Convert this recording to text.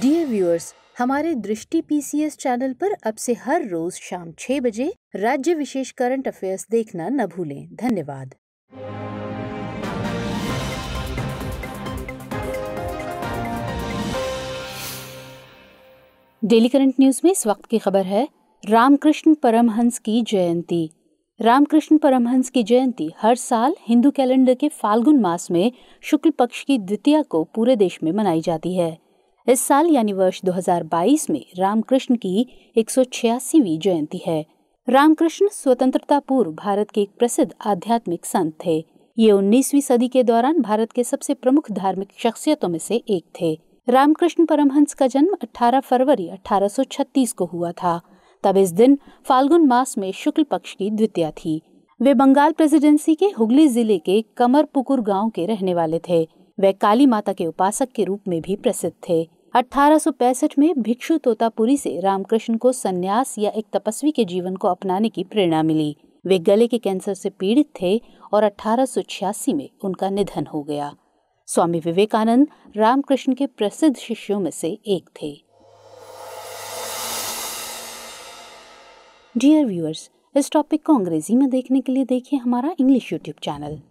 dear viewers हमारे दृष्टि PCS channel पर अब से हर रोज शाम छह बजे राज्य विशेष करंट अफेयर्स देखना न भूलें धन्यवाद डेली करंट न्यूज में इस वक्त की खबर है रामकृष्ण परमहंस की जयंती रामकृष्ण परमहंस की जयंती हर साल हिंदू कैलेंडर के फाल्गुन मास में शुक्ल पक्ष की द्वितीया को पूरे देश में मनाई जाती है इस साल यानी वर्ष 2022 में रामकृष्ण की एक जयंती है रामकृष्ण स्वतंत्रता पूर्व भारत के एक प्रसिद्ध आध्यात्मिक संत थे ये 19वीं सदी के दौरान भारत के सबसे प्रमुख धार्मिक शख्सियतों में से एक थे रामकृष्ण परमहंस का जन्म 18 फरवरी 1836 को हुआ था तब इस दिन फाल्गुन मास में शुक्ल पक्ष की द्वितीया थी वे बंगाल प्रेसिडेंसी के हुगली जिले के कमरपुकुर गांव के रहने वाले थे वे काली माता के उपासक के रूप में भी प्रसिद्ध थे अठारह में भिक्षु तोतापुरी से रामकृष्ण को सन्यास या एक तपस्वी के जीवन को अपनाने की प्रेरणा मिली वे गले के कैंसर से पीड़ित थे और अठारह में उनका निधन हो गया स्वामी विवेकानंद रामकृष्ण के प्रसिद्ध शिष्यों में से एक थे डियर व्यूअर्स इस टॉपिक को अंग्रेजी में देखने के लिए देखिए हमारा इंग्लिश यूट्यूब चैनल